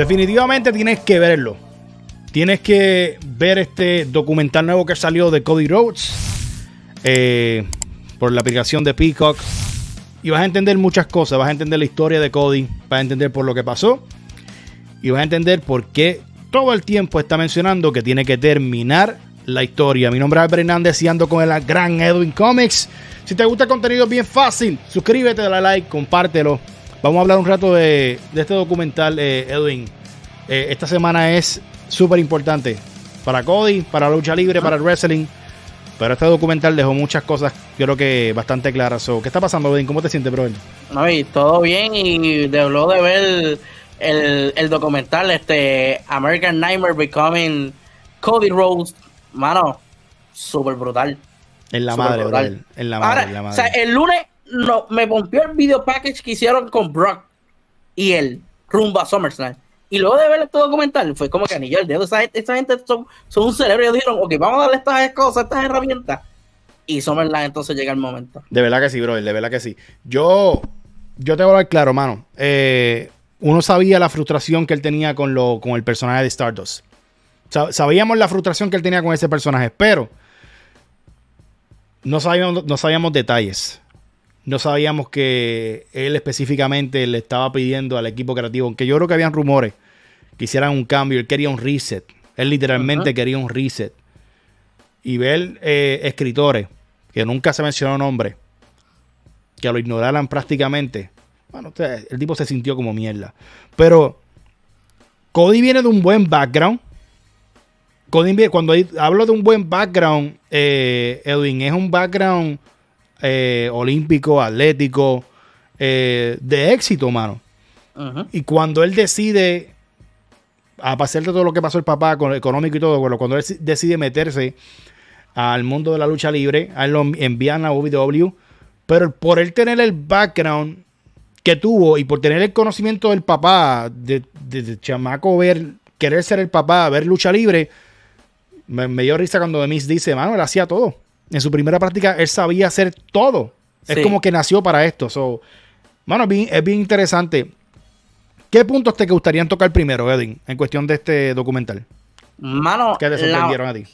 Definitivamente tienes que verlo. Tienes que ver este documental nuevo que salió de Cody Rhodes eh, por la aplicación de Peacock. Y vas a entender muchas cosas. Vas a entender la historia de Cody. Vas a entender por lo que pasó. Y vas a entender por qué todo el tiempo está mencionando que tiene que terminar la historia. Mi nombre es Albert Hernández y ando con el gran Edwin Comics. Si te gusta el contenido, bien fácil. Suscríbete, dale like, compártelo Vamos a hablar un rato de, este documental, eh, Edwin. Eh, esta semana es súper importante para Cody, para la lucha libre, ah. para el wrestling. Pero este documental dejó muchas cosas, yo creo que bastante claras. ¿Qué está pasando, Edwin? ¿Cómo te sientes, brother? No, y todo bien. Y de lo de ver el, documental, este American Nightmare Becoming Cody Rhodes. Mano, súper brutal. En la, madre, brutal. en la madre, en la madre. O sea, el lunes me rompió el video package que hicieron con Brock y el Rumba SummerSlam. Y luego de ver todo documental, fue como que anillo el dedo. Esa gente, son, un cerebro. Ellos dijeron, ok, vamos a darle estas cosas, estas herramientas. Y SummerSlam entonces llega el momento. De verdad que sí, bro, de verdad que sí. Yo, yo te voy a hablar claro, mano. Eh, uno sabía la frustración que él tenía con, lo, con el personaje de Stardust. Sabíamos la frustración que él tenía con ese personaje, pero no sabíamos, no sabíamos detalles. No sabíamos que él específicamente le estaba pidiendo al equipo creativo, aunque yo creo que habían rumores que hicieran un cambio, él quería un reset. Él literalmente quería un reset. Y ver eh, escritores, que nunca se mencionó nombre, que lo ignoraran prácticamente. Bueno, el tipo se sintió como mierda. Pero Cody viene de un buen background. Cody, cuando hablo de un buen background, eh, Edwin, es un background eh, olímpico, atlético, eh, de éxito, mano. Y cuando él decide, a pasar de todo lo que pasó el papá, con, económico y todo, cuando él decide meterse al mundo de la lucha libre, a él lo envían a OVW, pero por él tener el background que tuvo y por tener el conocimiento del papá, de, chamaco, ver, querer ser el papá, ver lucha libre, me, dio risa cuando Demis dice, mano, él hacía todo en su primera práctica él sabía hacer todo. Es como que nació para esto. mano, es bien, interesante. ¿Qué puntos te gustarían tocar primero, Edwin, en cuestión de este documental? Mano, ¿qué te sorprendieron a ti?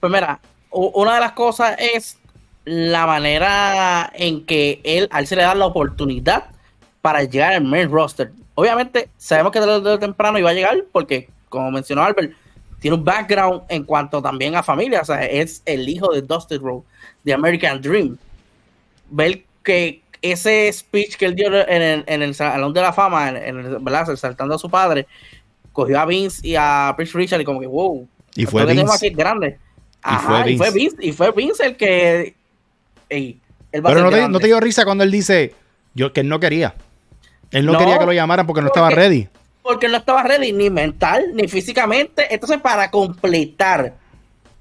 Pues mira, una de las cosas es la manera en que él, a él se le da la oportunidad para llegar al main roster. Obviamente, sabemos que tarde temprano iba a llegar, porque, como mencionó Albert, tiene un background en cuanto también a familia, o sea, es el hijo de Dusty Road, de American Dream. Ver que ese speech que él dio en el, Salón de la Fama, en, el, ¿verdad? Saltando a su padre, cogió a Vince y a Prince Richard y como que, wow. Y fue Vince. grande. y, fue Vince. el que... Pero no, te, dio risa cuando él dice yo, que él no quería. Él no, quería que lo llamaran porque no estaba ready porque no estaba ready ni mental ni físicamente. Entonces, para completar,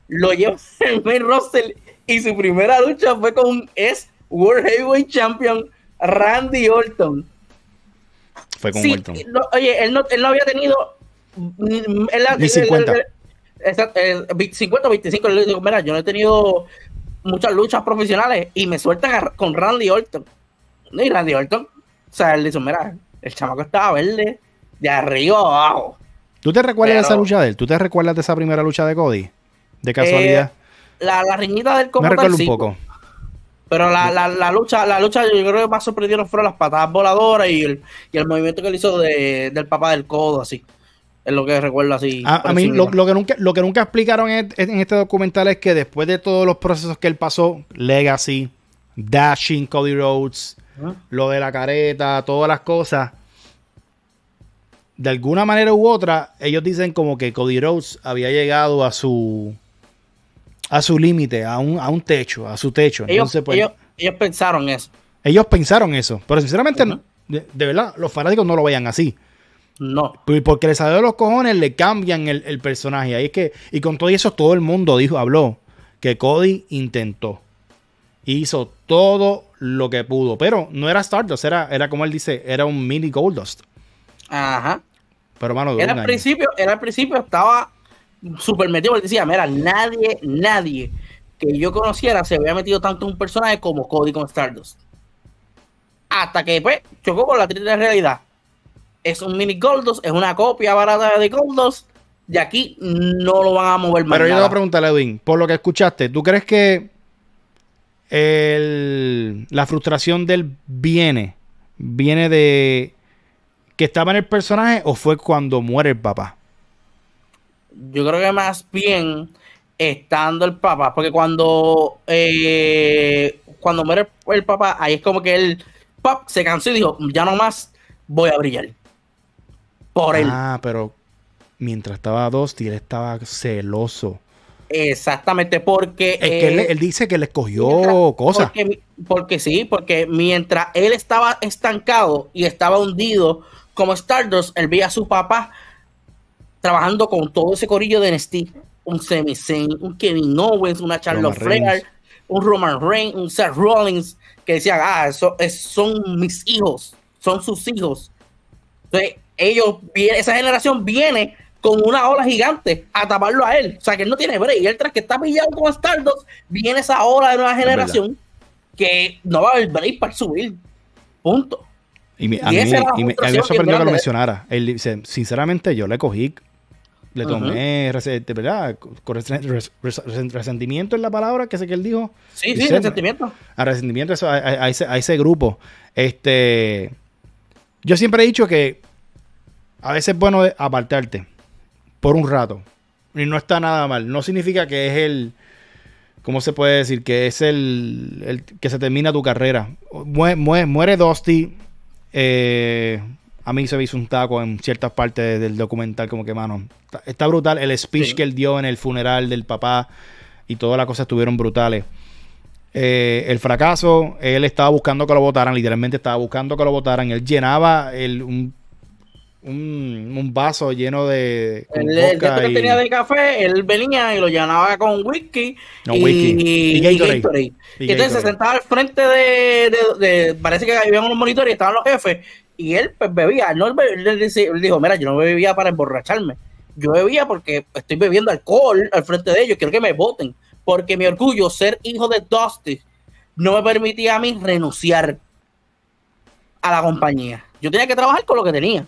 lo lleva el main roster y su primera lucha fue con es World Heavyweight Champion Randy Orton. Fue con Orton. oye, él no, él no, había tenido. ni 50. 25. Le digo, mira, yo no he tenido muchas luchas profesionales y me sueltan con Randy Orton. Y Randy Orton, o sea, él dice, mira, el chamaco estaba verde, de arriba a abajo. ¿Tú te recuerdas de esa lucha de él? ¿Tú te recuerdas de esa primera lucha de Cody? De eh, casualidad. la, la riñita del cody, Me recuerdo un poco. Pero la, la, lucha, la lucha, yo creo que más sorprendieron fueron las patadas voladoras y el, movimiento que él hizo del papá del codo, así. Es lo que recuerdo así. A, mí lo, que nunca, lo que nunca explicaron en, este documental es que después de todos los procesos que él pasó, Legacy, Dashing, Cody Rhodes, lo de la careta, todas las cosas, de alguna manera u otra, ellos dicen como que Cody Rhodes había llegado a su a su límite, a un, a un techo, a su techo. ellos, pues, pensaron eso. Ellos pensaron eso, pero sinceramente, de, verdad, los fanáticos no lo veían así. No. Porque les salió de los cojones, le cambian el, personaje. Ahí que, y con todo eso, todo el mundo dijo, habló que Cody intentó. Hizo todo lo que pudo, pero no era Stardust, era, era como él dice, era un mini Goldust. Ajá. Pero, mano, era al, principio, era al principio estaba súper metido. porque decía, mira, nadie, nadie que yo conociera se había metido tanto en un personaje como Cody con Stardust. Hasta que, pues, chocó con la triste realidad. Es un mini Goldos, es una copia barata de Goldos. De aquí no lo van a mover más. Pero yo te voy a preguntar, Edwin, por lo que escuchaste, ¿tú crees que la frustración del viene? Viene de que estaba en el personaje o fue cuando muere el papá? Yo creo que más bien estando el papá, porque cuando eh, cuando muere el papá, ahí es como que él se cansó y dijo, ya no más voy a brillar. Por él. Ah, pero mientras estaba Dosti, él estaba celoso. Exactamente, porque... Eh, él, dice que le escogió cosas. porque sí, porque mientras él estaba estancado y estaba hundido como Stardust, él ve a su papá trabajando con todo ese corillo de NXT. Un Semi un Kevin Owens, una Charlotte Flair, un Roman Reigns, un Seth Rollins, que decían, ah, eso, es, son mis hijos, son sus hijos. Entonces, ellos, esa generación viene con una ola gigante a taparlo a él. O sea, que él no tiene break. Y él, tras que está pillado con Stardust, viene esa ola de nueva generación que no va a haber break para subir. Punto. Y, a mí, me, sorprendió que lo mencionara. Él dice, sinceramente, yo le cogí, le tomé, resentimiento es la palabra que sé que él dijo. Sí, sí, resentimiento. A resentimiento a, ese, grupo. Este, yo siempre he dicho que a veces es bueno apartarte por un rato. Y no está nada mal. No significa que es el... ¿cómo se puede decir? Que es el, que se termina tu carrera. Muere, muere, muere Dusty, eh, a mí se me hizo un taco en ciertas partes del documental, como que, mano, está, brutal. El speech que él dio en el funeral del papá y todas las cosas estuvieron brutales. Eh, el fracaso, él estaba buscando que lo votaran, literalmente estaba buscando que lo votaran. Él llenaba el, un un, vaso lleno de. El, el que tenía de café, él venía y lo llenaba con whisky. y, Entonces se sentaba al frente de, Parece que había unos monitores y estaban los jefes. Y él pues, bebía. No, él dijo: Mira, yo no bebía para emborracharme. Yo bebía porque estoy bebiendo alcohol al frente de ellos. Quiero que me voten. Porque mi orgullo, ser hijo de Dusty, no me permitía a mí renunciar a la compañía. Yo tenía que trabajar con lo que tenía.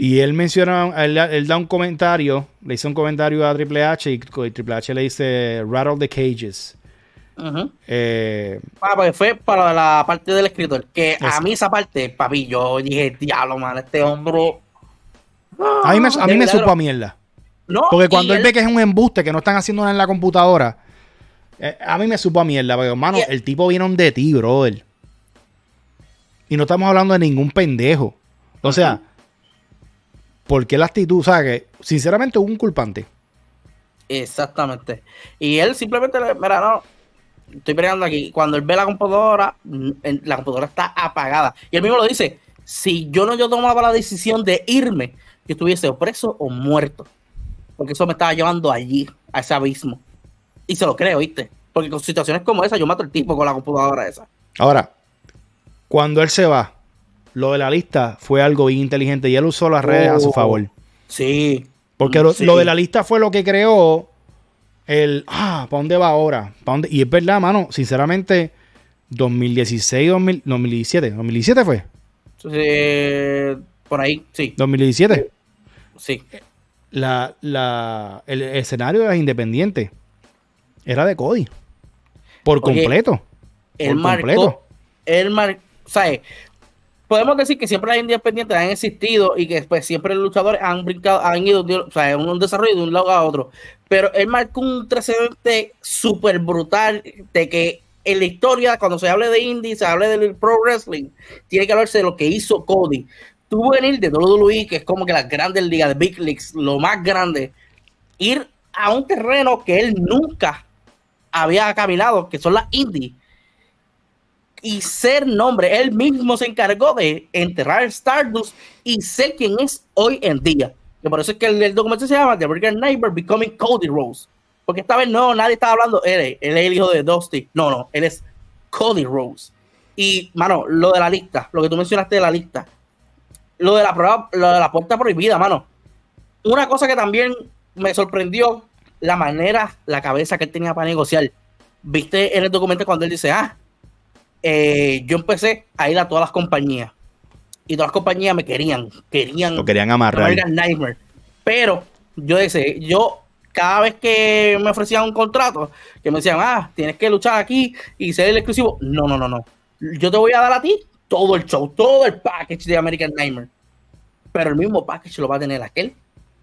Y él menciona, él, da un comentario, le hizo un comentario a Triple H y, Triple H le dice Rattle the Cages. Eh, ah, pues fue para la parte del escritor. Que a mí esa parte, papi, yo dije, diablo, man, este hombro. a mí me, supo a mierda. porque cuando él, ve que es un embuste, que no están haciendo nada en la computadora, eh, a mí me supo a mierda. Porque, hermano, el tipo viene de ti, brother. Y no estamos hablando de ningún pendejo. O sea, porque la actitud, o que sinceramente un culpante. Exactamente. Y él simplemente, le, mira, no, estoy peleando aquí. Cuando él ve la computadora, mm, la computadora está apagada. Y él mismo lo dice, si yo no yo tomaba la decisión de irme, yo estuviese o preso o muerto. Porque eso me estaba llevando allí, a ese abismo. Y se lo creo, ¿viste? Porque con situaciones como esa, yo mato al tipo con la computadora esa. Ahora, cuando él se va, lo de la lista fue algo bien inteligente y él usó las redes a su oh. favor. Sí. Porque lo, de la lista fue lo que creó el, ah, ¿para dónde va ahora? Dónde? Y es verdad, mano, sinceramente, 2016, 2017, 2017 fue. por ahí, sí. 2017. Sí. La, la, el escenario de independiente. era de Cody. Por completo. El por el completo. El ¿sabes? podemos decir que siempre las independientes han existido y que pues, siempre los luchadores han brincado, han ido o sea, en un desarrollo de un lado a otro. Pero él marcó un trascendente súper brutal de que en la historia, cuando se hable de indies, se hable del pro wrestling, tiene que hablarse de lo que hizo Cody. Tú venir de Luis, e, que es como que las grandes ligas, de Big Leagues, lo más grande, ir a un terreno que él nunca había caminado, que son las indies y ser nombre. Él mismo se encargó de enterrar Stardust y ser quien es hoy en día. Que por eso es que el, documento se llama The Burger Neighbor Becoming Cody Rose. Porque esta vez no, nadie estaba hablando, él, él es el hijo de Dusty. No, no, él es Cody Rose. Y, mano, lo de la lista, lo que tú mencionaste de la lista, lo de la lo de la puerta prohibida, mano. Una cosa que también me sorprendió, la manera, la cabeza que él tenía para negociar. Viste en el documento cuando él dice, ah, eh, yo empecé a ir a todas las compañías. Y todas las compañías me querían, querían. Lo querían amarrar. Nightmare. Pero yo decía, yo cada vez que me ofrecían un contrato, que me decían, ah, tienes que luchar aquí y ser el exclusivo. No, no, no, no. Yo te voy a dar a ti todo el show, todo el package de American Nightmare. Pero el mismo package lo va a tener aquel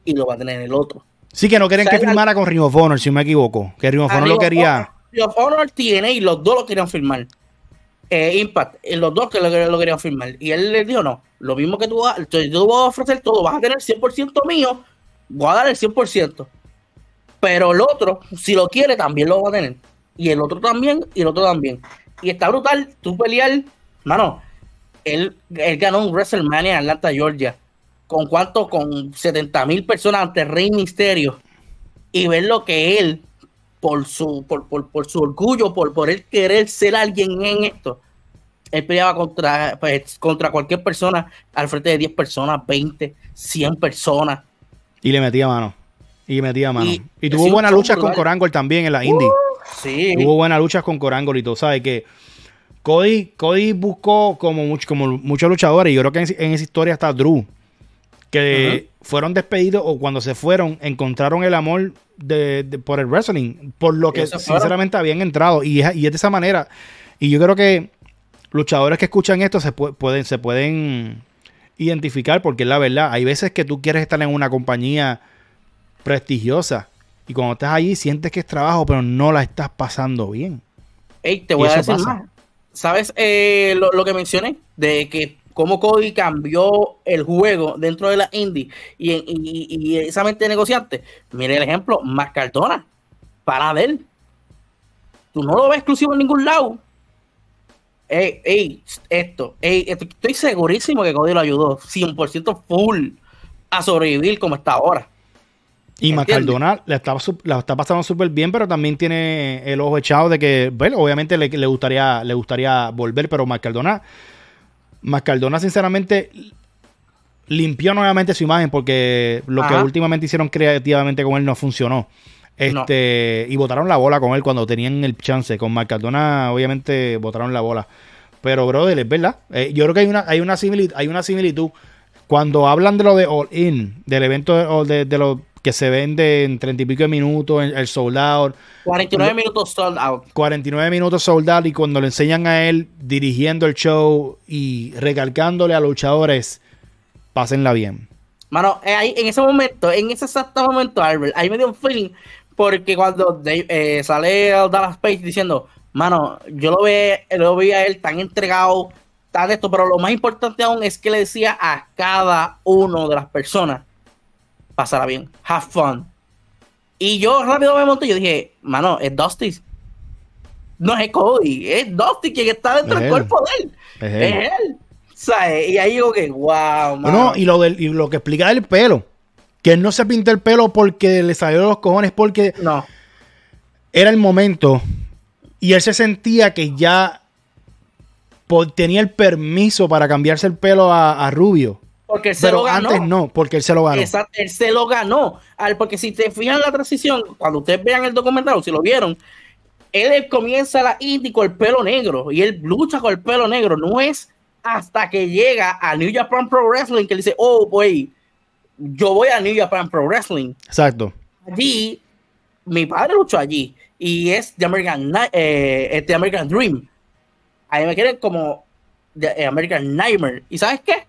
y lo va a tener el otro. Sí, que no querían que firmara con Ring of Honor, si me equivoco. Que Ring of Honor lo quería. Ring of Honor, y los dos lo querían firmar eh, Impact, los dos que lo, querían firmar. Y él le dijo, no, lo mismo que tú vas, yo voy a ofrecer todo, vas a tener 100% mío, voy a dar el 100%. Pero el otro, si lo quiere, también lo va a tener. Y el otro también, y el otro también. Y está brutal, tú pelear, mano, él, ganó un WrestleMania en Atlanta, Georgia. ¿Con cuánto? Con 70 mil personas ante Rey Misterio. Y ver lo que él por su, por, su orgullo, por, por él querer ser alguien en esto. Él peleaba contra, pues, contra cualquier persona, al frente de 10 personas, 20, 100 personas. Y le metía mano. Y metía mano. Y, tuvo buenas luchas con Corangol también en la indie. Uh, sí. Tuvo buenas luchas con Corangol y todo. ¿Sabes que Cody, Cody buscó como, como muchos luchadores, y yo creo que en, en, esa historia está Drew, que fueron despedidos o cuando se fueron encontraron el amor de, por el wrestling, por lo que sinceramente habían entrado. Y es, y de esa manera. Y yo creo que luchadores que escuchan esto se, pueden, se pueden identificar porque es la verdad. Hay veces que tú quieres estar en una compañía prestigiosa y cuando estás allí sientes que es trabajo, pero no la estás pasando bien. Ey, te voy a decir más. ¿Sabes eh, lo, lo que mencioné? De que cómo Cody cambió el juego dentro de la indie y, esa mente negociante. Mire el ejemplo, más Cardona, para Tú no lo ves exclusivo en ningún lado. Ey, esto, estoy segurísimo que Cody lo ayudó 100% full a sobrevivir como está ahora. Y Macardona la está, la está pasando súper bien, pero también tiene el ojo echado de que, bueno, obviamente le, gustaría, le gustaría volver, pero Macardona Mascardona, sinceramente, limpió nuevamente su imagen porque lo que últimamente hicieron creativamente con él no funcionó. Este, Y botaron la bola con él cuando tenían el chance. Con Mascardona obviamente, botaron la bola. Pero, brother, es verdad. Eh, yo creo que hay una, hay, una similitud, hay una similitud. Cuando hablan de lo de All In, del evento de los que se vende en 30 y pico de minutos, el soldado 49 minutos soldado 49 minutos soldado y cuando le enseñan a él dirigiendo el show y recalcándole a los luchadores, pásenla bien. Mano, eh, ahí, en ese momento, en ese exacto momento, Albert, ahí me dio un feeling porque cuando sale eh, sale Dallas Page diciendo, mano, yo lo, ve, lo vi a él tan entregado, tan esto, pero lo más importante aún es que le decía a cada uno de las personas pasará bien, have fun. Y yo rápido me monté y yo dije, mano, es Dusty. No es Cody, es Dusty quien está dentro del cuerpo de él. Es, él. ¿Sabes? Eh, y ahí digo que, wow, mano. y lo, del, y lo que explica el pelo. Que él no se pinta el pelo porque le salió los cojones, porque no. era el momento. Y él se sentía que ya tenía el permiso para cambiarse el pelo a rubio. Porque él se lo ganó. Antes no, porque él se lo ganó. él se lo ganó. porque si te fijan la transición, cuando ustedes vean el documental, si lo vieron, él, comienza la indie con el pelo negro y él lucha con el pelo negro. No es hasta que llega a New Japan Pro Wrestling que dice, oh, boy yo voy a New Japan Pro Wrestling. Exacto. Allí, mi padre luchó allí y es de American, eh, este, American Dream. Ahí me quieren como de eh, American Nightmare. ¿Y sabes qué?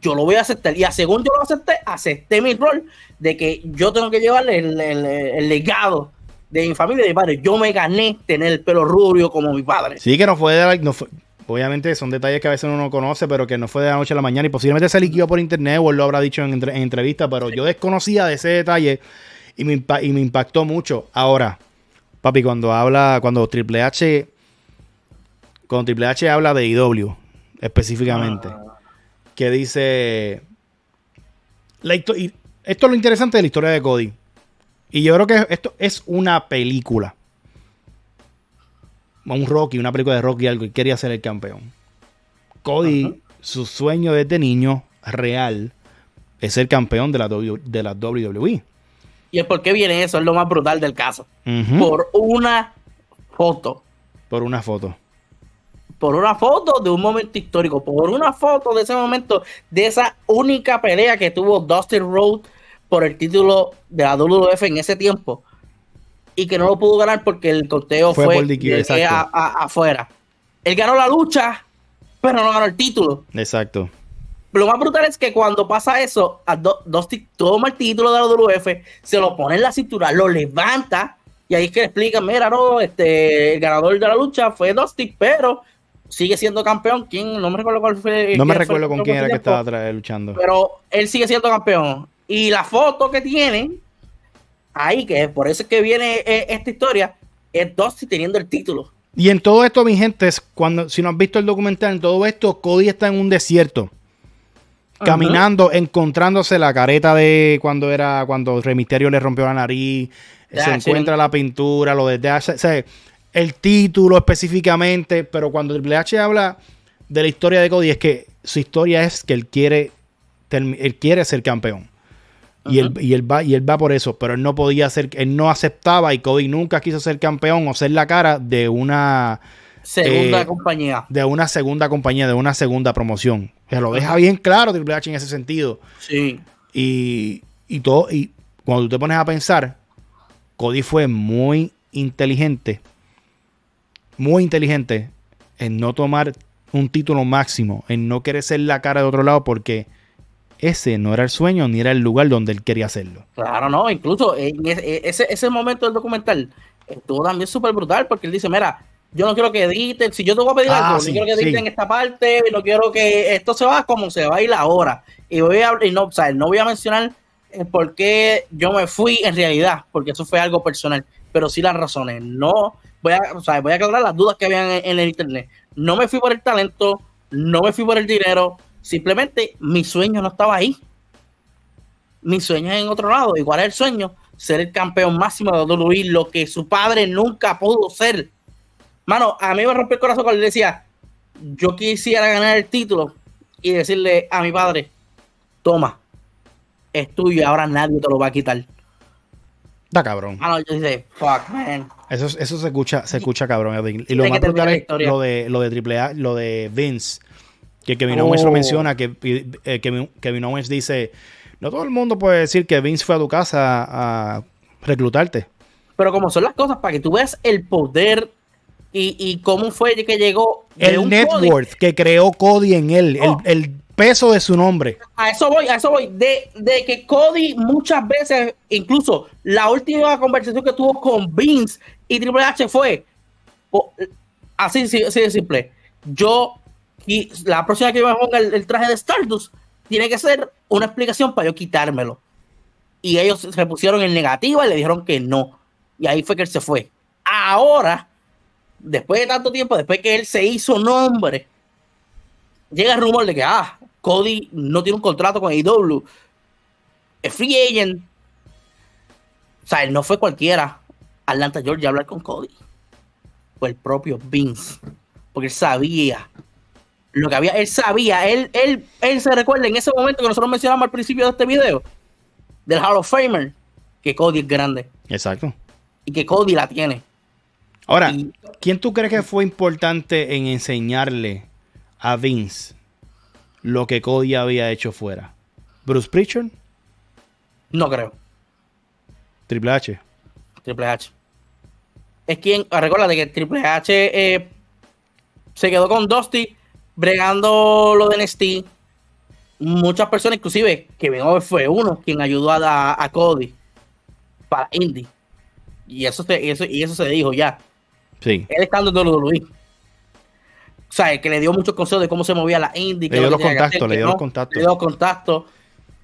yo lo voy a aceptar. Y a según yo lo acepté, acepté mi rol de que yo tengo que llevarle el, legado de mi familia de padre. Yo me gané tener el pelo rubio como mi padre. Sí, que no fue Obviamente son detalles que a veces uno no conoce, pero que no fue de la noche a la mañana y posiblemente se liquidó por internet o él lo habrá dicho en, entrevista, pero yo desconocía de ese detalle y me, impactó mucho. Ahora, papi, cuando habla, cuando Triple H, cuando Triple H habla de IW específicamente, ah que dice... esto es lo interesante de la historia de Cody. Y yo creo que esto es una película. Un Rocky, una película de Rocky, algo, y quería ser el campeón. Cody, su sueño desde este niño real es ser campeón de la, WWE. E. Y es por qué viene eso es lo más brutal del caso. Por una foto. Por una foto por una foto de un momento histórico, por una foto de ese momento, de esa única pelea que tuvo Dustin Rhodes por el título de la WWF en ese tiempo y que no lo pudo ganar porque el conteo fue, fue afuera. Él ganó la lucha, pero no ganó el título. Exacto. Lo más brutal es que cuando pasa eso, a Dustin toma el título de la WWF, se lo pone en la cintura, lo levanta, y ahí es que explica: explican, mira, no, este, el ganador de la lucha fue Dustin, pero sigue siendo campeón. ¿Quién? No me recuerdo No me recuerdo con quién era que estaba luchando. Pero él sigue siendo campeón. Y la foto que tiene ahí que por eso es que viene eh, esta historia, es Dusty teniendo el título. Y en todo esto, mi gente, cuando, si no han visto el documental, en todo esto, Cody está en un desierto. Caminando, encontrándose la careta de cuando era, cuando Remisterio le rompió la nariz, se encuentra la pintura, lo de... O el título específicamente, pero cuando Triple H habla de la historia de Cody, es que su historia es que él quiere, él quiere ser campeón. y, él, va, y él va por eso, pero él no podía ser, él no aceptaba y Cody nunca quiso ser campeón o ser la cara de una segunda eh, compañía. De una segunda compañía, de una segunda promoción. Se lo deja bien claro Triple H en ese sentido. Sí. Y, todo, y cuando tú te pones a pensar, Cody fue muy inteligente muy inteligente en no tomar un título máximo, en no querer ser la cara de otro lado porque ese no era el sueño ni era el lugar donde él quería hacerlo. Claro, no, incluso e, ese, ese momento del documental estuvo también súper brutal porque él dice, mira, yo no quiero que editen, si yo te voy a pedir ah, algo, quiero que editen esta parte, no quiero que esto se va como se va a ir ahora. Y voy a y no, o sea, no voy a mencionar eh, por qué yo me fui en realidad, porque eso fue algo personal, pero sí las razones, no voy a, aclarar las dudas que habían en, el internet. No me fui por el talento, no me fui por el dinero, simplemente mi sueño no estaba ahí. Mi sueño es en otro lado. Igual es el sueño, ser el campeón máximo de WWE, lo que su padre nunca pudo ser. Mano, a mí me romper el corazón cuando le decía, yo quisiera ganar el título y decirle a mi padre, toma, es tuyo, ahora nadie te lo va a quitar da cabrón. Ah, yo fuck, man. Eso, eso se escucha, se escucha cabrón, Y lo más brutal lo de, lo de AAA, lo de Vince. Que Kevin Owens lo oh. menciona, que eh, Kevin, Owens dice, no todo el mundo puede decir que Vince fue a tu casa a, reclutarte. Pero como son las cosas, para que tú veas el poder y, y cómo fue que llegó... El network que creó Cody en él. El, oh. el peso de su nombre. A eso voy, a eso voy. De, que Cody muchas veces, incluso la última conversación que tuvo con Vince y Triple H fue así, así, de simple. Yo, y la próxima que yo me ponga el, traje de Stardust, tiene que ser una explicación para yo quitármelo. Y ellos se pusieron en negativa y le dijeron que no. Y ahí fue que él se fue. Ahora, después de tanto tiempo, después que él se hizo nombre, llega el rumor de que, ah, Cody no tiene un contrato con AEW. Es free agent. O sea, él no fue cualquiera Atlanta George a hablar con Cody. Fue el propio Vince. Porque él sabía lo que había. Él sabía. Él, él, se recuerda en ese momento que nosotros mencionamos al principio de este video del Hall of Famer que Cody es grande. Exacto. Y que Cody la tiene. Ahora, ¿quién tú crees que fue importante en enseñarle a Vince lo que Cody había hecho fuera. Bruce Pritchard. No creo. Triple H. Triple H. Es quien, ah, recuérdate que Triple H eh, se quedó con Dusty bregando lo de Muchas personas, inclusive, que Over fue uno quien ayudó a, Cody para Indy. Y eso, se, y eso, y eso se dijo ya. Sí. Él estando en Luis o sea, que le dio muchos consejos de cómo se movía la indie. Le dio, los contactos, le dio los contactos, le dio los contactos.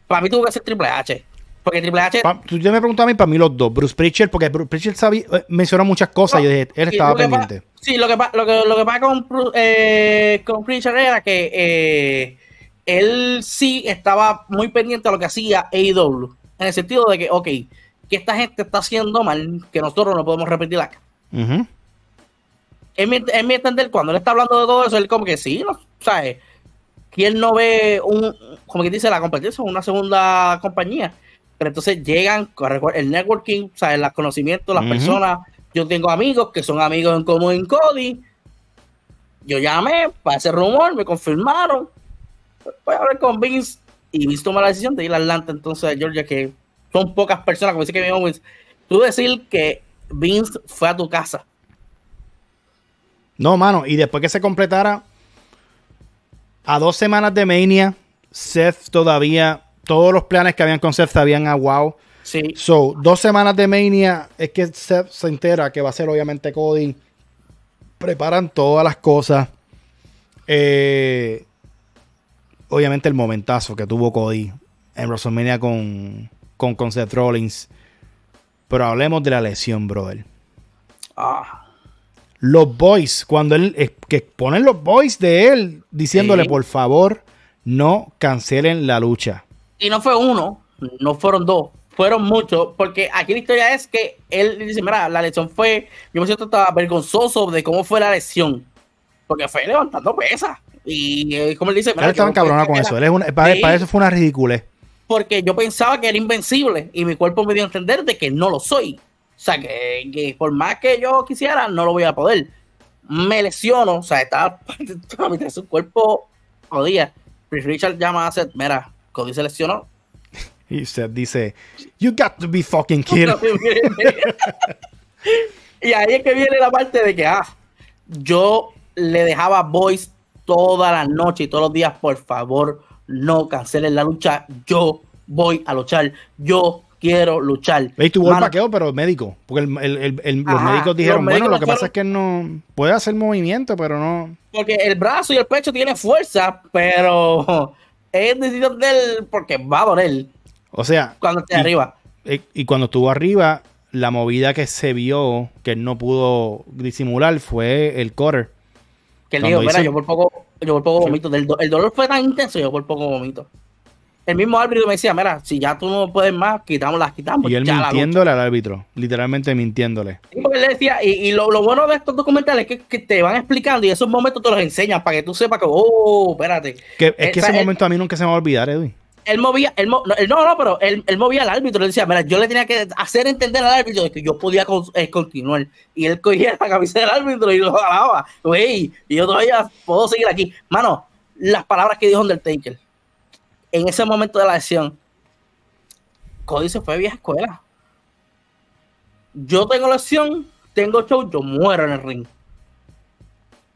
Para mí tuvo que ser Triple H. Porque Triple H. tú ya me preguntabas a mí, para mí los dos. Bruce Pritchard, porque Bruce Pritchard eh, mencionó muchas cosas y dije, él estaba pendiente. sí, lo que, lo, que, pasa con, eh, Pritchard era que eh, él sí estaba muy pendiente a lo que hacía AEW. En el sentido de que, ok, que esta gente está haciendo mal, que nosotros no podemos repetir acá en mi, entender, cuando él está hablando de todo eso, él como que sí, ¿no? ¿sabes? Eh, ¿Quién no ve un, como que dice, la competencia, una segunda compañía? Pero entonces llegan, el networking, ¿sabes? Los conocimientos, las personas. Yo tengo amigos que son amigos en común en Cody. Yo llamé para ese rumor, me confirmaron. Voy a hablar con Vince y Vince toma la decisión de ir a Atlanta entonces Georgia, que son pocas personas, como dice Kevin Vince Tú decir que Vince fue a tu casa no, mano. Y después que se completara a dos semanas de Mania, Seth todavía, todos los planes que habían con Seth se habían aguado. Sí. So, dos semanas de Mania es que Seth se entera que va a ser obviamente Cody. Preparan todas las cosas. Eh, obviamente el momentazo que tuvo Cody en WrestleMania con, con, Seth Rollins. Pero hablemos de la lesión, brother. Ah. Los boys, cuando él, que ponen los boys de él diciéndole, por favor, no cancelen la lucha. Y no fue uno, no fueron dos, fueron muchos, porque aquí la historia es que él dice, mira, la lesión fue, yo me siento estaba vergonzoso de cómo fue la lesión, porque fue levantando pesas. Y eh, como él dice, él estaba encabronado con eso, para, para, eso fue una ridiculez. Porque yo pensaba que era invencible y mi cuerpo me dio a entender de que no lo soy. O sea, que, por más que yo quisiera, no lo voy a poder. Me lesiono, o sea, estaba su cuerpo jodida. Richard llama a Seth, mira, Cody se lesionó. Y Seth dice, You got to be fucking kidding. y ahí es que viene la parte de que, ah, yo le dejaba voice toda la noche y todos los días, por favor, no cancelen la lucha. Yo voy a luchar. Yo quiero luchar. Y tuvo el paqueo, pero médico. Porque los médicos dijeron, bueno, lo que pasa es que no puede hacer movimiento, pero no. Porque el brazo y el pecho tiene fuerza, pero es decisión del porque va a doler. O sea, cuando esté arriba. Eh, y cuando estuvo arriba, la movida que se vio que él no pudo disimular fue el correr Que él dijo, yo por poco, yo por poco vomito. El, el dolor fue tan intenso, yo por poco vomito el mismo árbitro me decía, mira, si ya tú no puedes más, quitamos las quitamos. Y él mintiéndole al árbitro, literalmente mintiéndole. y, lo, bueno de estos documentales es que, te van explicando y esos momentos te los enseñan para que tú sepas que, oh, espérate. Que, es que ese momento a mí nunca se me va a olvidar, Edwin. Él movía, él, no, no, pero él, movía al árbitro, le decía, mira, yo le tenía que hacer entender al árbitro que yo podía eh, continuar. Y él cogía la camisa del árbitro y lo jalaba. Güey, y yo todavía puedo seguir aquí. Mano, las palabras que dijo Undertaker en ese momento de la lesión, Cody se fue vieja escuela. Yo tengo la acción, tengo show, yo muero en el ring.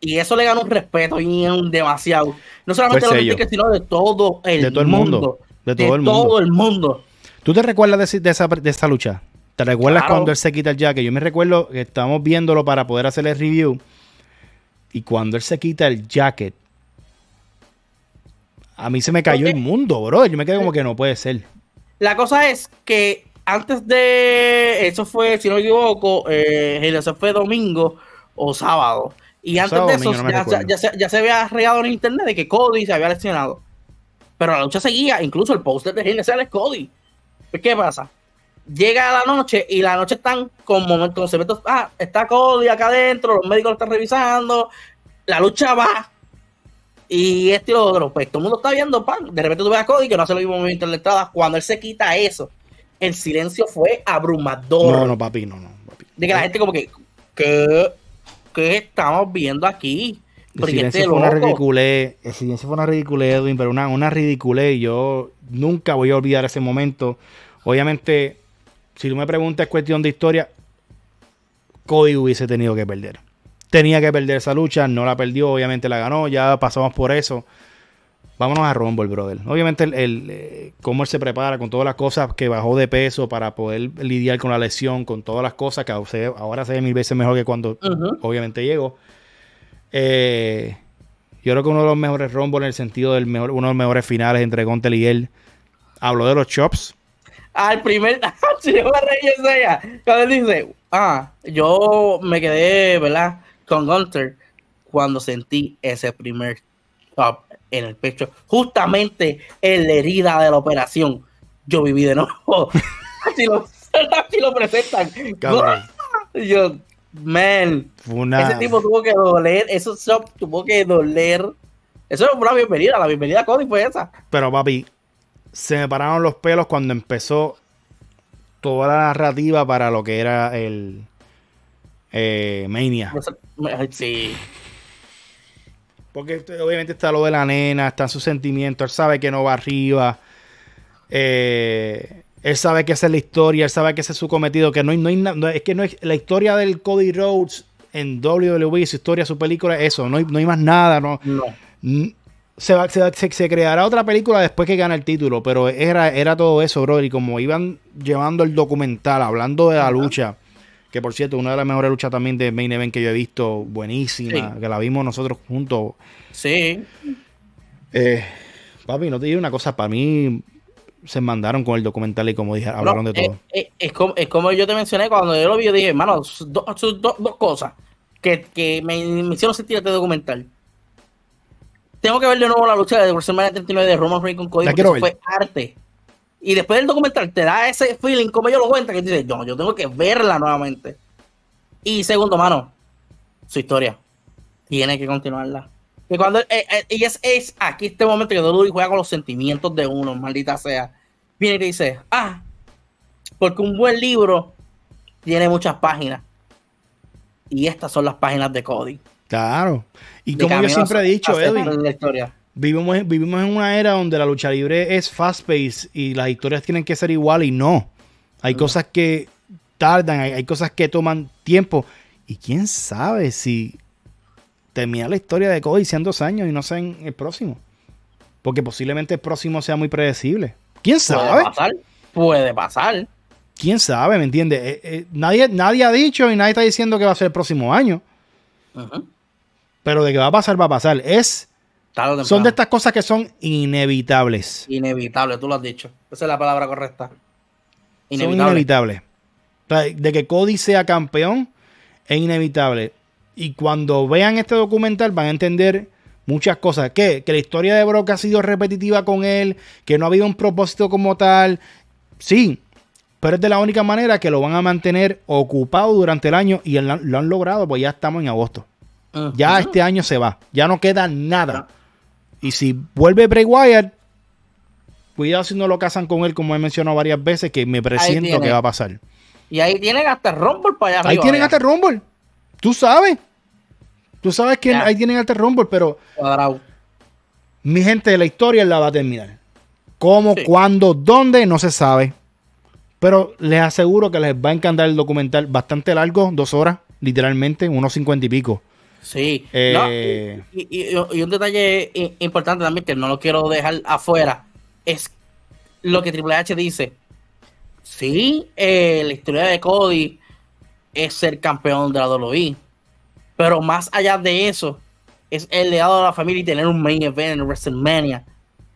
Y eso le gana un respeto y un demasiado. No solamente de pues los sino de todo el mundo. De todo el mundo. De todo, el, mundo. ¿Tú te recuerdas de, esa, lucha? ¿Te recuerdas cuando él se quita el jacket? Yo me recuerdo que estábamos viéndolo para poder hacer el review. Y cuando él se quita el jacket, a mí se me cayó el mundo, bro. Yo me quedé como que no puede ser. La cosa es que antes de. Eso fue, si no me equivoco, eh, fue domingo o sábado. Y antes de eso, ya, se, había arreglado en internet de que Cody se había lesionado. Pero la lucha seguía, incluso el póster de le es Cody. Pues, ¿Qué pasa? Llega la noche y la noche están con momentos, Ah, está Cody acá adentro, los médicos lo están revisando. La lucha va, y este otro, pues todo el mundo está viendo, pan, de repente tú ves a Cody que no hace lo mismo movimiento en la entrada, cuando él se quita eso, el silencio fue abrumador. No, no, papi, no, no. De que la eh. gente como que, ¿qué, estamos viendo aquí? El silencio, este fue una ridiculez, el silencio fue una ridiculez, Edwin, pero una, una ridiculez. Yo nunca voy a olvidar ese momento. Obviamente, si tú me preguntas cuestión de historia, Cody hubiese tenido que perder tenía que perder esa lucha, no la perdió, obviamente la ganó, ya pasamos por eso. Vámonos a Rumble, brother. Obviamente, el, eh, cómo él se prepara con todas las cosas que bajó de peso para poder lidiar con la lesión, con todas las cosas que ahora se ve mil veces mejor que cuando obviamente llegó. Eh, yo creo que uno de los mejores Rumble en el sentido del uno de los mejores finales entre Gontel y él. Habló de los chops. Al primer. Ah, yo me reí Cuando él dice, ah, yo me quedé, ¿verdad? con Hunter cuando sentí ese primer top en el pecho, justamente en la herida de la operación. Yo viví de nuevo. si, lo, presentan. Yo, man. Ese tipo tuvo que doler. Eso tuvo que doler. Eso fue una bienvenida. La bienvenida Cody fue esa. Pero, papi, se me pararon los pelos cuando empezó toda la narrativa para lo que era el eh, Mania. Sí. Porque obviamente está lo de la nena, están sus sentimientos, él sabe que no va arriba. Eh, él sabe que esa es la historia, él sabe que ese es su cometido, que no, no, es que no es la historia del Cody Rhodes en WWE, su historia, su película, eso, no hay, más nada, no. Se, se, creará otra película después que gane el título, pero era, era todo eso, bro. y como iban llevando el documental, hablando de la lucha, que por cierto, una de las mejores luchas también de Main Event que yo he visto, buenísima, que la vimos nosotros juntos. Sí. Eh, papi, no te digo una cosa, para mí se mandaron con el documental y como dije, hablaron de eh, todo. Eh, es, como, yo te mencioné cuando yo lo vi, yo dije, hermano, dos cosas que, que me, hicieron sentir este documental. Tengo que ver de nuevo la lucha de semana 39 de Roman Reigns con Cody, que fue arte. Y después del documental te da ese feeling, como ellos lo cuentan, que dice yo, yo tengo que verla nuevamente. Y segundo, mano, su historia. Tiene que continuarla. Que cuando, ella eh, eh, y es, aquí este momento que Dolly juega con los sentimientos de uno, maldita sea. Viene y dice, ah, porque un buen libro tiene muchas páginas. Y estas son las páginas de Cody. Claro. Y como yo siempre he dicho, Edwin, la historia. Vivimos, en una era donde la lucha libre es fast pace y las historias tienen que ser igual y no. Hay cosas que tardan, hay, cosas que toman tiempo. Y quién sabe si termina la historia de Cody en dos años y no sea el próximo. Porque posiblemente el próximo sea muy predecible. ¿Quién sabe? Puede pasar. ¿Quién sabe? ¿Me entiendes? Eh, eh, nadie, nadie ha dicho y nadie está diciendo que va a ser el próximo año. Pero de que va a pasar, va a pasar. Es son de estas cosas que son inevitables. Inevitables, tú lo has dicho. Esa es la palabra correcta. Inevitable. inevitables. de que Cody sea campeón es inevitable. Y cuando vean este documental van a entender muchas cosas. Que la historia de Brock ha sido repetitiva con él, que no ha habido un propósito como tal. Sí, pero es de la única manera que lo van a mantener ocupado durante el año y lo han logrado, pues ya estamos en agosto. Ah, ya ah. este año se va, ya no queda nada. Y si vuelve Bray Wyatt, cuidado si no lo casan con él, como he mencionado varias veces, que me presiento que va a pasar. Y ahí tienen hasta Rumble para allá. Ahí tienen hasta Rumble. Tú sabes. Tú sabes que ahí tienen hasta Rumble, pero. Mi gente, la historia la va a terminar. ¿Cómo, cuándo, dónde? No se sabe. Pero les aseguro que les va a encantar el documental bastante largo, dos horas, literalmente, unos cincuenta y pico. Sí. Eh, y, un detalle importante también que no lo quiero dejar afuera es lo que Triple H dice. Sí, eh, la historia de Cody es ser campeón de la WWE, pero más allá de eso, es el legado de la familia y tener un main event en WrestleMania.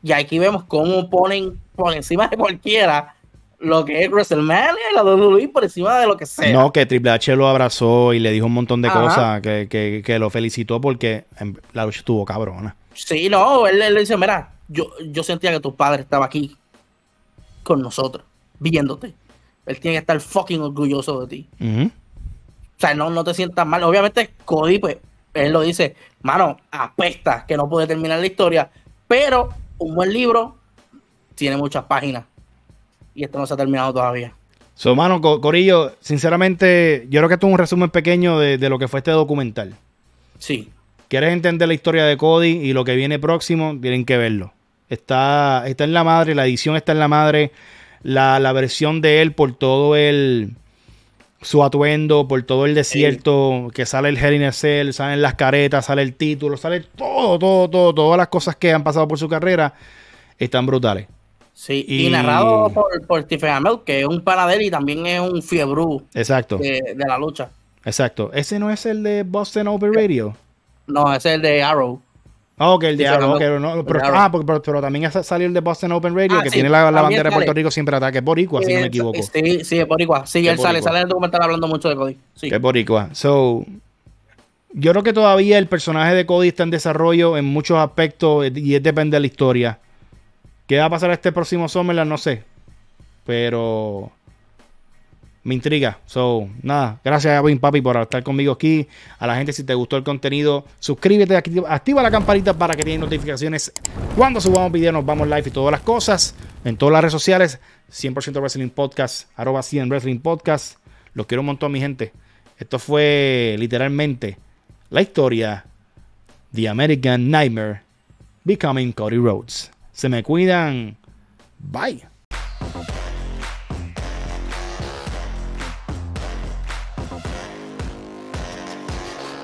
Y aquí vemos cómo ponen por encima de cualquiera lo que es WrestleMania y la WWE por encima de lo que sea. No, que Triple H lo abrazó y le dijo un montón de cosas, que, que, lo felicitó porque la lucha estuvo cabrona. Sí, no, él, le dice, mira, yo, yo sentía que tu padre estaba aquí con nosotros, viéndote. Él tiene que estar fucking orgulloso de ti. O sea, no, no te sientas mal. Obviamente Cody, pues, él lo dice, mano, apesta que no puede terminar la historia, pero un buen libro tiene muchas páginas y esto no se ha terminado todavía. Su hermano Corillo, sinceramente, yo creo que esto es un resumen pequeño de, lo que fue este documental. Sí. ¿Quieres entender la historia de Cody y lo que viene próximo? Tienen que verlo. Está, está en la madre, la edición está en la madre, la, versión de él por todo el su atuendo, por todo el desierto, que sale el Hell in a Cell, salen las caretas, sale el título, sale todo, todo, todo, todas las cosas que han pasado por su carrera, están brutales. Sí, y, narrado por, por Stephen que es un panadero y también es un fiebrú Exacto. De, la lucha. Exacto. ¿Ese no es el de Boston Open Radio? No, ese es el de Arrow. Oh, ah, que el de Arrow, pero, Ah, pero, pero, también salió el de Boston Open Radio, ah, que tiene la, bandera de Puerto Rico siempre ataque boricua, si no me equivoco. Sí, sí, es boricua. Sí, él sale, sale en el documental hablando mucho de Cody. es boricua. So, yo creo que todavía el personaje de Cody está en desarrollo en muchos aspectos eh, y es depende de la historia. ¿Qué va a pasar este próximo Summerland? No sé. Pero me intriga. So, nada, gracias a Win Papi por estar conmigo aquí. A la gente, si te gustó el contenido, suscríbete, activa la campanita para que tengas notificaciones cuando subamos videos, nos vamos live y todas las cosas. En todas las redes sociales, 100% Wrestling Podcast, arroba 100 Wrestling Podcast. Los quiero un montón, mi gente. Esto fue literalmente la historia The American Nightmare Becoming Cody Rhodes. Se me cuidan. Bye.